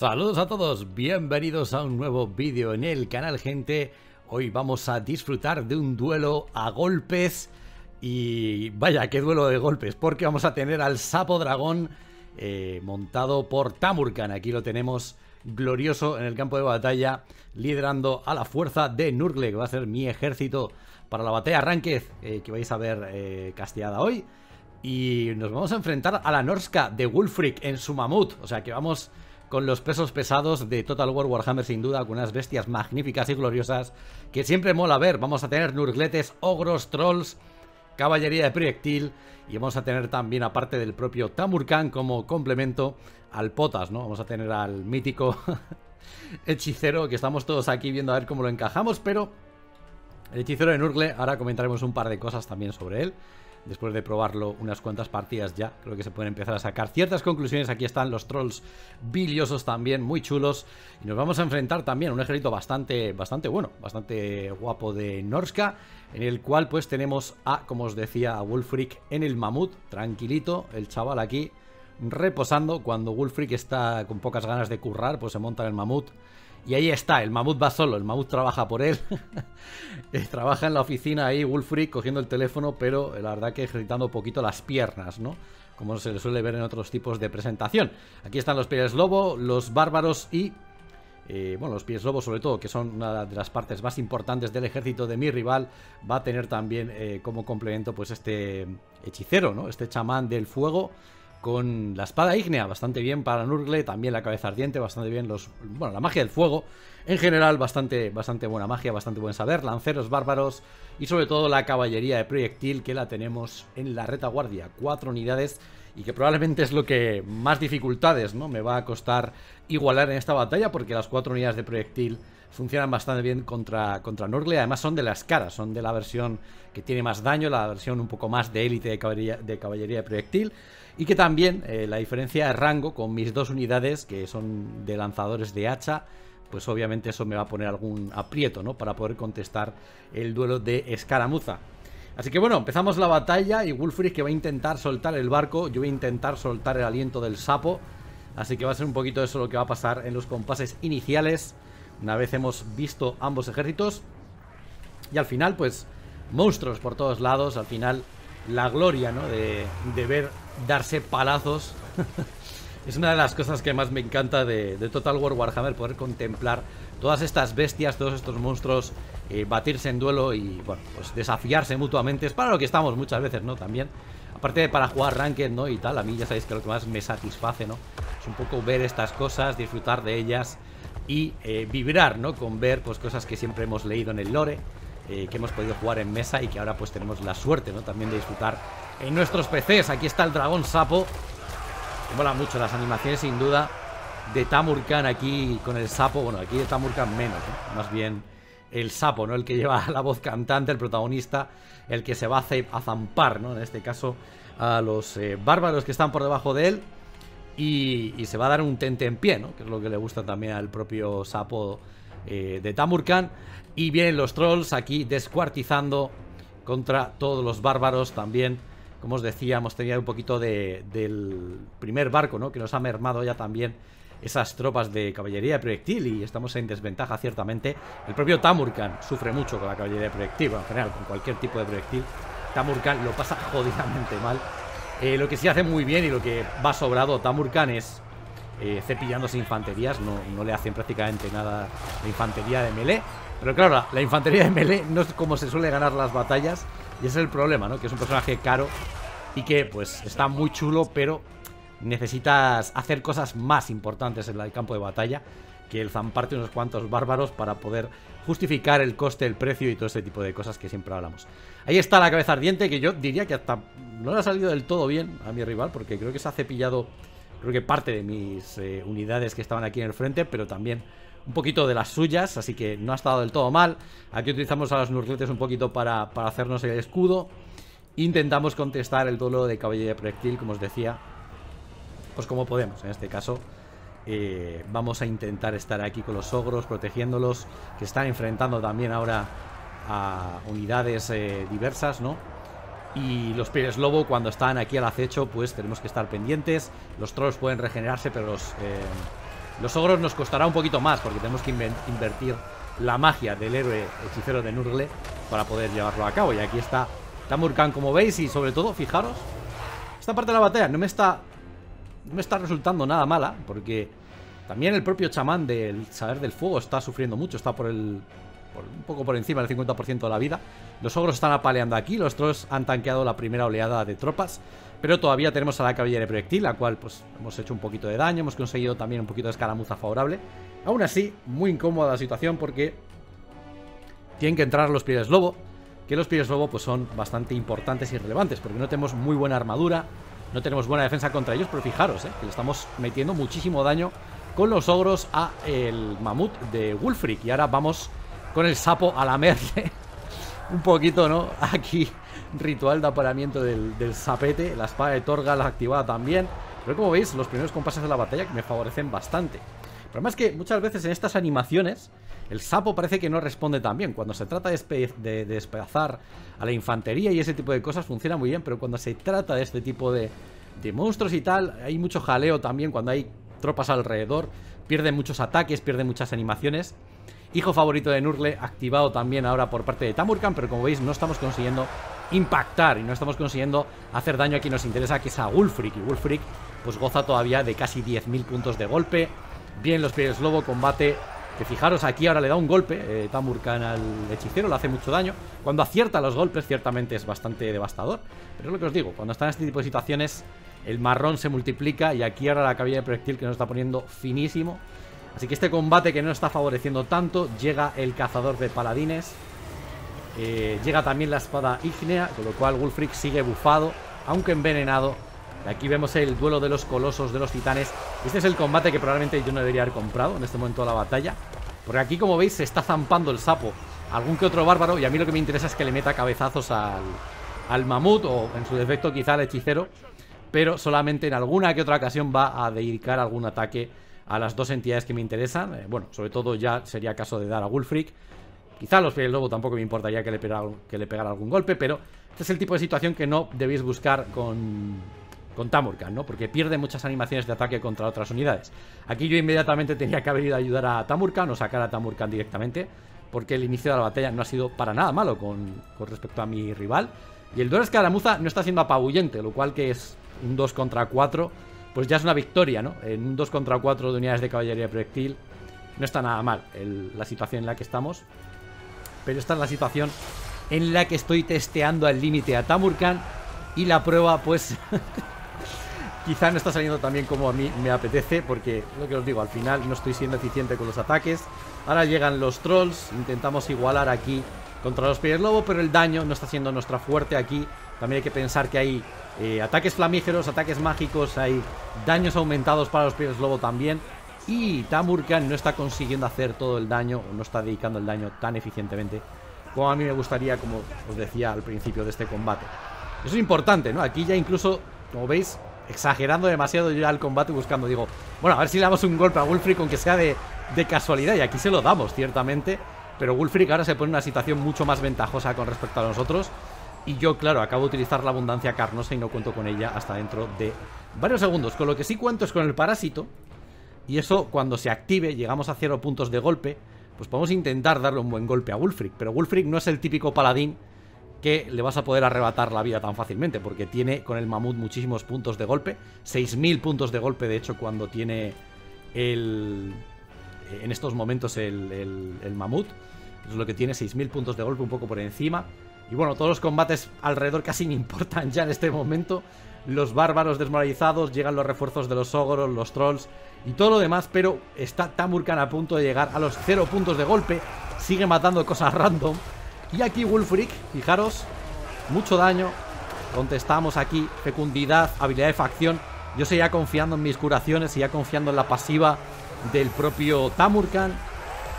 Saludos a todos, bienvenidos a un nuevo vídeo en el canal gente. Hoy vamos a disfrutar de un duelo a golpes y vaya, qué duelo de golpes, porque vamos a tener al sapo dragón eh, montado por Tamurkan. Aquí lo tenemos glorioso en el campo de batalla, liderando a la fuerza de Nurgle, que va a ser mi ejército para la batalla Ranked eh, que vais a ver eh, hoy. Y nos vamos a enfrentar a la Norska de Wulfric en su mamut, o sea que vamos con los pesos pesados de Total War Warhammer, sin duda, unas bestias magníficas y gloriosas que siempre mola ver. Vamos a tener nurgletes, ogros, trolls, caballería de proyectil y vamos a tener también, aparte del propio Tamurkan como complemento, al Potas, ¿no? Vamos a tener al mítico hechicero que estamos todos aquí viendo a ver cómo lo encajamos, pero el hechicero de Nurgle, ahora comentaremos un par de cosas también sobre él después de probarlo unas cuantas partidas ya, creo que se pueden empezar a sacar ciertas conclusiones. Aquí están los trolls biliosos también, muy chulos. Y nos vamos a enfrentar también a un ejército bastante, bastante bueno, bastante guapo de Norska, en el cual pues tenemos a, como os decía, a Wolfric en el mamut, tranquilito, el chaval aquí reposando. Cuando Wolfric está con pocas ganas de currar, pues se monta en el mamut y ahí está, el mamut va solo, el mamut trabaja por él. Eh, trabaja en la oficina ahí, Wolfric, cogiendo el teléfono, pero eh, la verdad que ejercitando un poquito las piernas, ¿no? Como se le suele ver en otros tipos de presentación. Aquí están los pies lobo, los bárbaros y. Eh, bueno, los pies lobo, sobre todo, que son una de las partes más importantes del ejército de mi rival, va a tener también como complemento, pues este hechicero, ¿no? Este chamán del fuego con la espada ígnea, bastante bien para Nurgle, también la cabeza ardiente, bastante bien los... Bueno, la magia del fuego, en general bastante, bastante buena magia, bastante buen saber, lanceros bárbaros y sobre todo la caballería de proyectil que la tenemos en la retaguardia, cuatro unidades y que probablemente es lo que más dificultades ¿no? me va a costar igualar en esta batalla porque las cuatro unidades de proyectil funcionan bastante bien contra, contra Nurgle. Además son de las caras, son de la versión que tiene más daño, la versión un poco más de élite de caballería, de caballería de proyectil. Y que también eh, la diferencia de rango con mis dos unidades, que son de lanzadores de hacha, pues obviamente eso me va a poner algún aprieto, ¿no? Para poder contestar el duelo de escaramuza. Así que bueno, empezamos la batalla y Wulfric que va a intentar soltar el barco, yo voy a intentar soltar el aliento del sapo. Así que va a ser un poquito eso lo que va a pasar en los compases iniciales, una vez hemos visto ambos ejércitos. Y al final, pues, monstruos por todos lados, al final la gloria, ¿no? De, ver darse palazos. es una de las cosas que más me encanta de, Total War Warhammer, poder contemplar todas estas bestias, todos estos monstruos, eh, batirse en duelo y, bueno, pues desafiarse mutuamente. Es para lo que estamos muchas veces, ¿no? También. Aparte de para jugar Ranked, ¿no? Y tal, a mí ya sabéis que lo que más me satisface, ¿no? Es un poco ver estas cosas, disfrutar de ellas y eh, vibrar, ¿no? Con ver, pues, cosas que siempre hemos leído en el lore eh, que hemos podido jugar en mesa y que ahora pues tenemos la suerte ¿no? también de disfrutar en nuestros PCs. Aquí está el dragón sapo. Me mola mucho las animaciones sin duda de Tamurkan aquí con el sapo. Bueno, aquí de Tamurkan menos, más bien el sapo, ¿no? El que lleva la voz cantante, el protagonista, el que se va a zampar, ¿no? En este caso a los eh, bárbaros que están por debajo de él y, y, se va a dar un tente en pie, ¿no? Que es lo que le gusta también al propio sapo eh, de Tamurkan. Y vienen los trolls aquí descuartizando contra todos los bárbaros también. Como os decía, hemos tenido un poquito de, del primer barco, ¿no? Que nos ha mermado ya también esas tropas de caballería de proyectil y estamos en desventaja ciertamente. El propio Tamurkan sufre mucho con la caballería de proyectil, en general, con cualquier tipo de proyectil. Tamurkan lo pasa jodidamente mal. Eh, lo que sí hace muy bien y lo que va sobrado Tamurkan es eh, cepillándose infanterías, no, no, le hacen prácticamente nada la infantería de melee. Pero claro, la, infantería de melee no es como se suele ganar las batallas, y ese es el problema, ¿no? Que es un personaje caro y que, pues, está muy chulo, pero necesitas hacer cosas más importantes en el campo de batalla que el zamparte unos cuantos bárbaros para poder justificar el coste, el precio y todo ese tipo de cosas que siempre hablamos. Ahí está la cabeza ardiente, que yo diría que hasta no le ha salido del todo bien a mi rival, porque creo que se ha cepillado creo que parte de mis eh, unidades que estaban aquí en el frente, pero también un poquito de las suyas, así que no ha estado del todo mal. Aquí utilizamos a los nurgletes un poquito para, hacernos el escudo. Intentamos contestar el duelo de caballería proyectil, como os decía, pues como podemos. En este caso, eh, vamos a intentar estar aquí con los ogros, protegiéndolos, que están enfrentando también ahora a unidades eh, diversas, ¿no? y los Pires lobo cuando están aquí al acecho pues tenemos que estar pendientes. Los trolls pueden regenerarse pero los, eh, los ogros nos costará un poquito más porque tenemos que invertir la magia del héroe hechicero de Nurgle para poder llevarlo a cabo. Y aquí está Tamurkan como veis y sobre todo fijaros, esta parte de la batalla no me está, no me está resultando nada mala porque... También el propio chamán del saber del fuego está sufriendo mucho, está por el un poco por encima del 50% de la vida. Los ogros están apaleando aquí, los trolls han tanqueado la primera oleada de tropas, pero todavía tenemos a la caballería proyectil, la cual pues hemos hecho un poquito de daño, hemos conseguido también un poquito de escaramuza favorable. Aún así, muy incómoda la situación porque tienen que entrar los pies lobo, que los pies lobo pues son bastante importantes y relevantes, porque no tenemos muy buena armadura, no tenemos buena defensa contra ellos, pero fijaros, eh, le estamos metiendo muchísimo daño con los ogros a el mamut de Wulfric. Y ahora vamos con el sapo a la lamerle. un poquito, ¿no? Aquí, ritual de aparamiento del, sapete. La espada de Torga la activada también. Pero como veis, los primeros compases de la batalla me favorecen bastante. Pero más que muchas veces en estas animaciones el sapo parece que no responde tan bien. Cuando se trata de, a la infantería y ese tipo de cosas funciona muy bien, pero cuando se trata de este tipo de, de monstruos y tal, hay mucho jaleo también cuando hay tropas alrededor. Pierde muchos ataques, pierde muchas animaciones hijo favorito de Nurle, activado también ahora por parte de Tamurkan, pero como veis no estamos consiguiendo impactar y no estamos consiguiendo hacer daño a quien nos interesa, que es a Wulfric. Y Wulfric pues goza todavía de casi 10.000 puntos de golpe. Bien los pies lobo, combate que fijaros aquí ahora le da un golpe eh, Tamurkan al hechicero, le hace mucho daño Cuando acierta los golpes ciertamente es bastante devastador Pero es lo que os digo, cuando están en este tipo de situaciones El marrón se multiplica y aquí ahora la cabina de proyectil que nos está poniendo finísimo Así que este combate que no está favoreciendo tanto, llega el cazador de paladines. Eh, llega también la espada ígnea, con lo cual Wolfric sigue bufado, aunque envenenado. Y aquí vemos el duelo de los colosos, de los titanes. Este es el combate que probablemente yo no debería haber comprado en este momento de la batalla. Porque aquí, como veis, se está zampando el sapo. Algún que otro bárbaro, y a mí lo que me interesa es que le meta cabezazos al, al mamut, o en su defecto quizá al hechicero. Pero solamente en alguna que otra ocasión va a dedicar algún ataque a las dos entidades que me interesan. Eh, bueno, sobre todo ya sería caso de dar a Wolfric. Quizá a los Pies Lobo tampoco me importaría que le, pegara, que le pegara algún golpe, pero este es el tipo de situación que no debéis buscar con, con Tamurkan, ¿no? Porque pierde muchas animaciones de ataque contra otras unidades. Aquí yo inmediatamente tenía que haber ido a ayudar a Tamurkan o sacar a Tamurkan directamente, porque el inicio de la batalla no ha sido para nada malo con, respecto a mi rival. Y el duelo escaramuza no está siendo apabullente, lo cual que es un 2 contra 4 pues ya es una victoria, ¿no? En un 2 contra 4 de unidades de caballería proyectil no está nada mal la situación en la que estamos. Pero está en la situación en la que estoy testeando al límite a Tamurkan y la prueba pues quizá no está saliendo tan bien como a mí me apetece porque lo que os digo, al final no estoy siendo eficiente con los ataques. Ahora llegan los trolls, intentamos igualar aquí contra los Pies Lobo, pero el daño no está siendo nuestra fuerte aquí. También hay que pensar que hay eh, ataques flamígeros, ataques mágicos, hay daños aumentados para los Pies Lobo también. Y Tamurkan no está consiguiendo hacer todo el daño, o no está dedicando el daño tan eficientemente como a mí me gustaría, como os decía al principio de este combate. Eso es importante, ¿no? Aquí ya incluso, como veis, exagerando demasiado ya el combate buscando, digo, bueno, a ver si le damos un golpe a Wolfrey con que sea de, de casualidad y aquí se lo damos, ciertamente. Pero Wulfric ahora se pone en una situación mucho más ventajosa con respecto a nosotros. Y yo, claro, acabo de utilizar la abundancia carnosa y no cuento con ella hasta dentro de varios segundos. Con lo que sí cuento es con el parásito. Y eso, cuando se active, llegamos a cero puntos de golpe, pues podemos intentar darle un buen golpe a Wulfric. Pero Wulfric no es el típico paladín que le vas a poder arrebatar la vida tan fácilmente, porque tiene con el mamut muchísimos puntos de golpe. 6.000 puntos de golpe, de hecho, cuando tiene el... En estos momentos el, el mamut es lo que tiene, 6.000 puntos de golpe un poco por encima. Y bueno, todos los combates alrededor casi no importan ya en este momento. Los bárbaros desmoralizados, llegan los refuerzos de los ogros, los trolls y todo lo demás, pero está Tamurkan a punto de llegar a los 0 puntos de golpe. Sigue matando cosas random. Y aquí Wolfric, fijaros, mucho daño. Contestamos aquí, fecundidad, habilidad de facción. Yo seguía confiando en mis curaciones, seguía confiando en la pasiva del propio Tamurkan.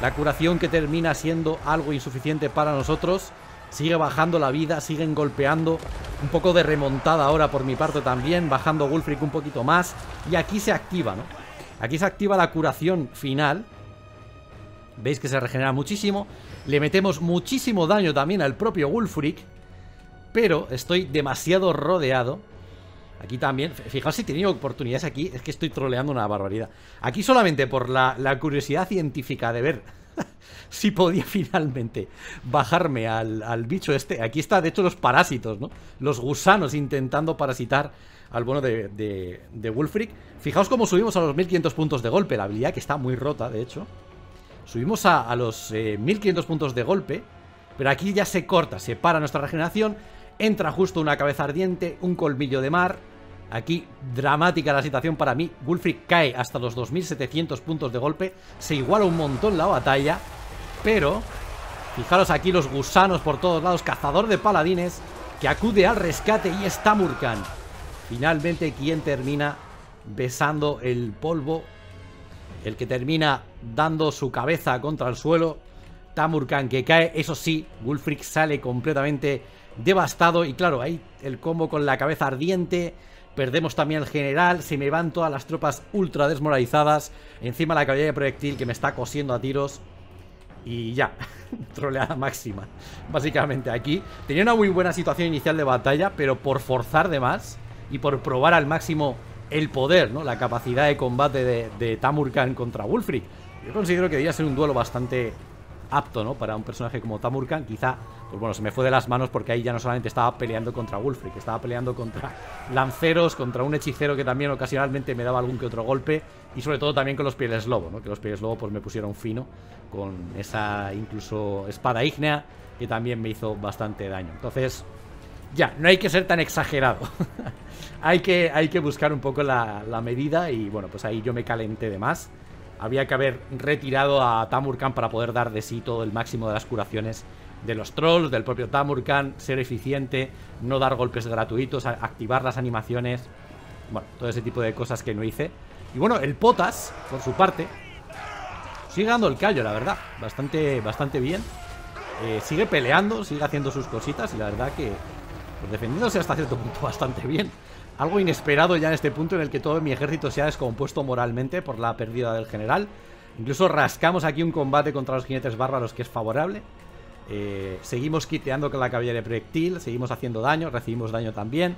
La curación que termina siendo algo insuficiente para nosotros. Sigue bajando la vida, siguen golpeando. Un poco de remontada ahora por mi parte también, bajando Wulfric un poquito más. Y aquí se activa, ¿no? Aquí se activa la curación final. Veis que se regenera muchísimo. Le metemos muchísimo daño también al propio Wulfric. Pero estoy demasiado rodeado Aquí también, fijaos si tenía oportunidades aquí, es que estoy troleando una barbaridad. Aquí solamente por la, curiosidad científica de ver si podía finalmente bajarme al, bicho este. Aquí está, de hecho, los parásitos, ¿no? Los gusanos intentando parasitar al bueno de, de, Wolfric. Fijaos cómo subimos a los 1500 puntos de golpe, la habilidad que está muy rota, de hecho. Subimos a, los 1500 eh, puntos de golpe, pero aquí ya se corta, se para nuestra regeneración. Entra justo una cabeza ardiente, un colmillo de mar, Aquí, dramática la situación para mí. Wulfric cae hasta los 2.700 puntos de golpe. Se iguala un montón la batalla. Pero, fijaros aquí los gusanos por todos lados. Cazador de paladines que acude al rescate y es Tamurkan... Finalmente, quien termina besando el polvo. El que termina dando su cabeza contra el suelo. Tamurkan que cae, eso sí, Wulfric sale completamente devastado y claro, ahí el combo con la cabeza ardiente, Perdemos también al general, se me van todas las tropas ultra desmoralizadas. Encima la caballería de proyectil que me está cosiendo a tiros. Y ya, troleada máxima. Básicamente aquí tenía una muy buena situación inicial de batalla, pero por forzar de más y por probar al máximo el poder, ¿no? La capacidad de combate de, Tamurkan contra Wulfric. Yo considero que debería ser un duelo bastante apto, ¿no? Para un personaje como Tamurkan, quizá pues bueno, se me fue de las manos porque ahí ya no solamente estaba peleando contra Wulfric, estaba peleando contra lanceros, contra un hechicero que también ocasionalmente me daba algún que otro golpe y sobre todo también con los pieles lobo, ¿no? que los pieles lobo pues me pusieron fino con esa incluso espada ígnea que también me hizo bastante daño. Entonces, ya, no hay que ser tan exagerado. hay, que, hay que buscar un poco la, la medida y bueno, pues ahí yo me calenté de más. Había que haber retirado a Tamurkan para poder dar de sí todo el máximo de las curaciones de los trolls, del propio Tamurkan, ser eficiente, no dar golpes gratuitos, activar las animaciones, bueno, todo ese tipo de cosas que no hice. Y bueno, el Potas, por su parte, sigue dando el callo, la verdad, bastante, bastante bien. Eh, sigue peleando, sigue haciendo sus cositas y la verdad que pues, defendiéndose hasta cierto punto bastante bien. Algo inesperado ya en este punto en el que todo mi ejército se ha descompuesto moralmente por la pérdida del general. Incluso rascamos aquí un combate contra los jinetes bárbaros que es favorable. Eh, seguimos quiteando con la caballería proyectil, seguimos haciendo daño, recibimos daño también.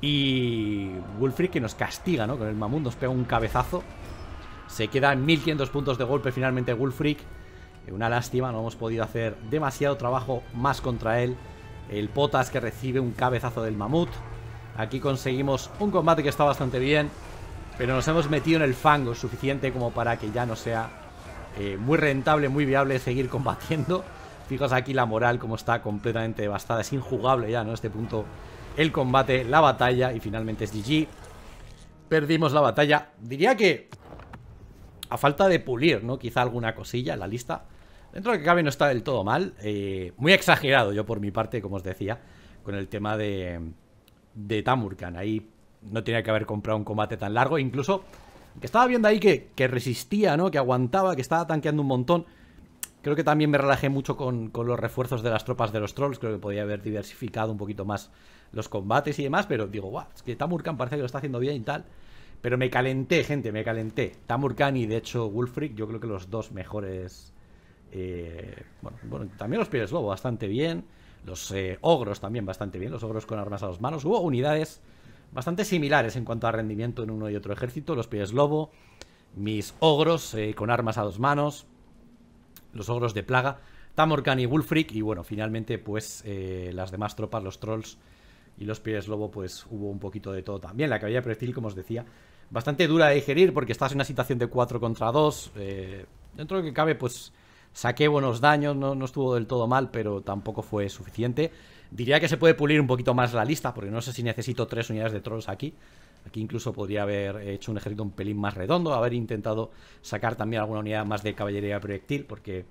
Y Wulfric que nos castiga, ¿no? Con el mamut nos pega un cabezazo. Se queda en 1500 puntos de golpe finalmente Wulfric. Eh, una lástima, no hemos podido hacer demasiado trabajo más contra él. El Potas que recibe un cabezazo del mamut. Aquí conseguimos un combate que está bastante bien. Pero nos hemos metido en el fango suficiente como para que ya no sea eh, muy rentable, muy viable seguir combatiendo. Fijaos aquí la moral, como está completamente devastada. Es injugable ya, ¿no? Este punto, el combate, la batalla y finalmente es GG. Perdimos la batalla. Diría que a falta de pulir, ¿no? Quizá alguna cosilla en la lista. Dentro de que cabe no está del todo mal. Eh, muy exagerado yo por mi parte, como os decía, con el tema de, de Tamurkan. Ahí no tenía que haber comprado un combate tan largo. Incluso que estaba viendo ahí que resistía, ¿no? Que aguantaba, que estaba tanqueando un montón. Creo que también me relajé mucho con, los refuerzos de las tropas de los trolls. Creo que podía haber diversificado un poquito más los combates y demás. Pero digo, guau, es que Tamurkan parece que lo está haciendo bien y tal. Pero me calenté, gente, me calenté. Tamurkan y de hecho Wulfric, yo creo que los dos mejores. Eh, bueno, también los pies lobo bastante bien. Los eh, ogros también bastante bien. Los ogros con armas a dos manos. Hubo unidades bastante similares en cuanto a rendimiento en uno y otro ejército. Los pies lobo, mis ogros eh, con armas a dos manos los ogros de plaga, Tamorcan y Wulfric Y bueno, finalmente, pues eh, las demás tropas, los trolls y los pies lobo, pues hubo un poquito de todo también. La caballería de Prestil, como os decía, bastante dura de digerir porque estás en una situación de 4 contra 2. Eh, dentro de lo que cabe, pues saqué buenos daños, no, no, estuvo del todo mal, pero tampoco fue suficiente. Diría que se puede pulir un poquito más la lista, porque no sé si necesito tres unidades de trolls aquí. Aquí incluso podría haber hecho un ejército un pelín más redondo, haber intentado sacar también alguna unidad más de caballería proyectil, porque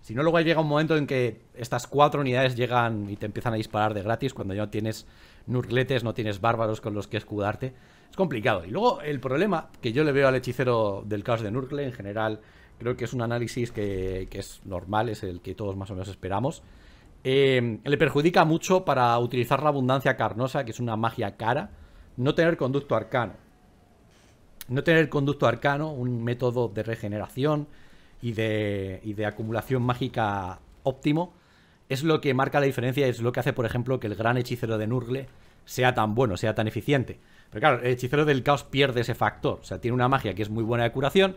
si no, luego llega un momento en que estas cuatro unidades llegan y te empiezan a disparar de gratis cuando ya no tienes nurcletes no tienes bárbaros con los que escudarte. Es complicado. Y luego el problema que yo le veo al hechicero del caos de Nurgle, en general, creo que es un análisis que, es normal, es el que todos más o menos esperamos. Eh, le perjudica mucho para utilizar la abundancia carnosa, que es una magia cara no tener conducto arcano. No tener conducto arcano, un método de regeneración y de, y de acumulación mágica óptimo, es lo que marca la diferencia, es lo que hace, por ejemplo, que el gran hechicero de Nurgle sea tan bueno, sea tan eficiente. Pero claro, el hechicero del caos pierde ese factor. O sea, tiene una magia que es muy buena de curación,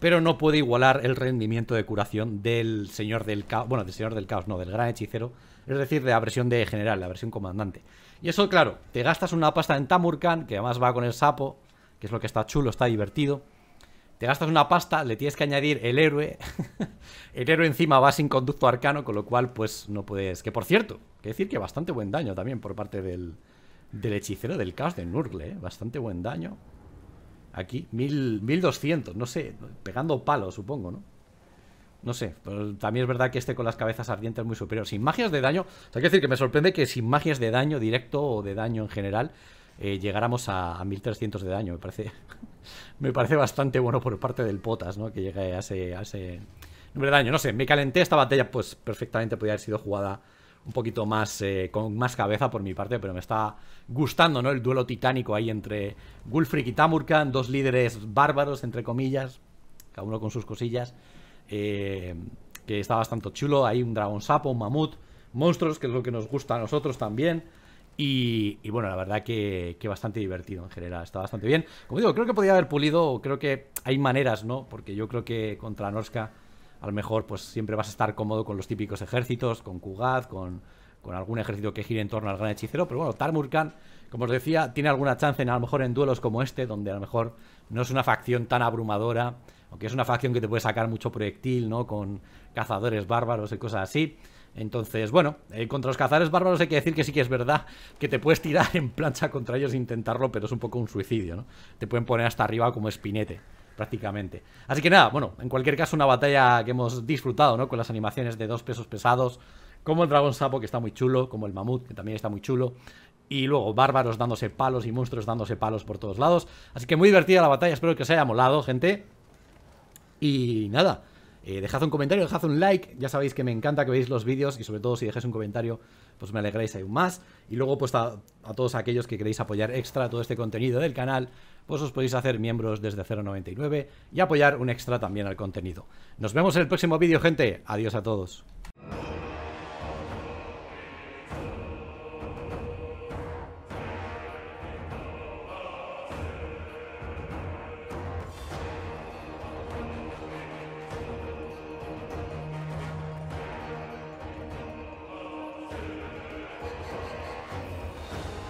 pero no puede igualar el rendimiento de curación del señor del caos, bueno, del señor del caos, no, del gran hechicero, es decir, de la versión de general, la versión comandante. Y eso, claro, te gastas una pasta en Tamurkan, que además va con el sapo, que es lo que está chulo, está divertido. Te gastas una pasta, le tienes que añadir el héroe. el héroe encima va sin conducto arcano, con lo cual, pues no puedes. Que por cierto, que decir que bastante buen daño también por parte del, del hechicero del caos de Nurgle, ¿eh? bastante buen daño. Aquí, 1200, no sé, pegando palos, supongo, ¿no? No sé, pero también es verdad que este con las cabezas ardientes es muy superior. Sin magias de daño, o que decir que me sorprende que sin magias de daño directo o de daño en general eh, llegáramos a, 1300 de daño. Me parece, me parece bastante bueno por parte del Potas, ¿no? Que llegue a ese, a ese número de daño. No sé, me calenté esta batalla, pues perfectamente podía haber sido jugada un poquito más eh, con más cabeza por mi parte, pero me está gustando, ¿no? El duelo titánico ahí entre Wulfric y Tamurkan, dos líderes bárbaros, entre comillas, cada uno con sus cosillas, eh, que está bastante chulo. Hay un dragón sapo, un mamut, monstruos, que es lo que nos gusta a nosotros también. Y, bueno, la verdad que, bastante divertido en general, está bastante bien. Como digo, creo que podría haber pulido, creo que hay maneras, ¿no? Porque yo creo que contra Norska a lo mejor pues siempre vas a estar cómodo con los típicos ejércitos, con Kugad, con, algún ejército que gire en torno al gran hechicero, pero bueno, Tarmurkan, como os decía, tiene alguna chance en a lo mejor en duelos como este, donde a lo mejor no es una facción tan abrumadora, aunque es una facción que te puede sacar mucho proyectil, ¿no? Con cazadores bárbaros y cosas así. Entonces, bueno, eh, contra los cazadores bárbaros hay que decir que sí que es verdad que te puedes tirar en plancha contra ellos e intentarlo, pero es un poco un suicidio, ¿no? Te pueden poner hasta arriba como espinete prácticamente. Así que nada, bueno, en cualquier caso una batalla que hemos disfrutado, ¿no? Con las animaciones de dos pesos pesados, como el dragón sapo que está muy chulo, como el mamut que también está muy chulo, y luego bárbaros dándose palos y monstruos dándose palos por todos lados. Así que muy divertida la batalla, espero que os haya molado, gente. Y nada, eh, dejad un comentario, dejad un like. Ya sabéis que me encanta que veáis los vídeos y sobre todo si dejáis un comentario, pues me alegráis aún más. Y luego, pues a, a, todos aquellos que queréis apoyar extra todo este contenido del canal, pues os podéis hacer miembros desde 0.99 y apoyar un extra también al contenido. Nos vemos en el próximo vídeo, gente. Adiós a todos.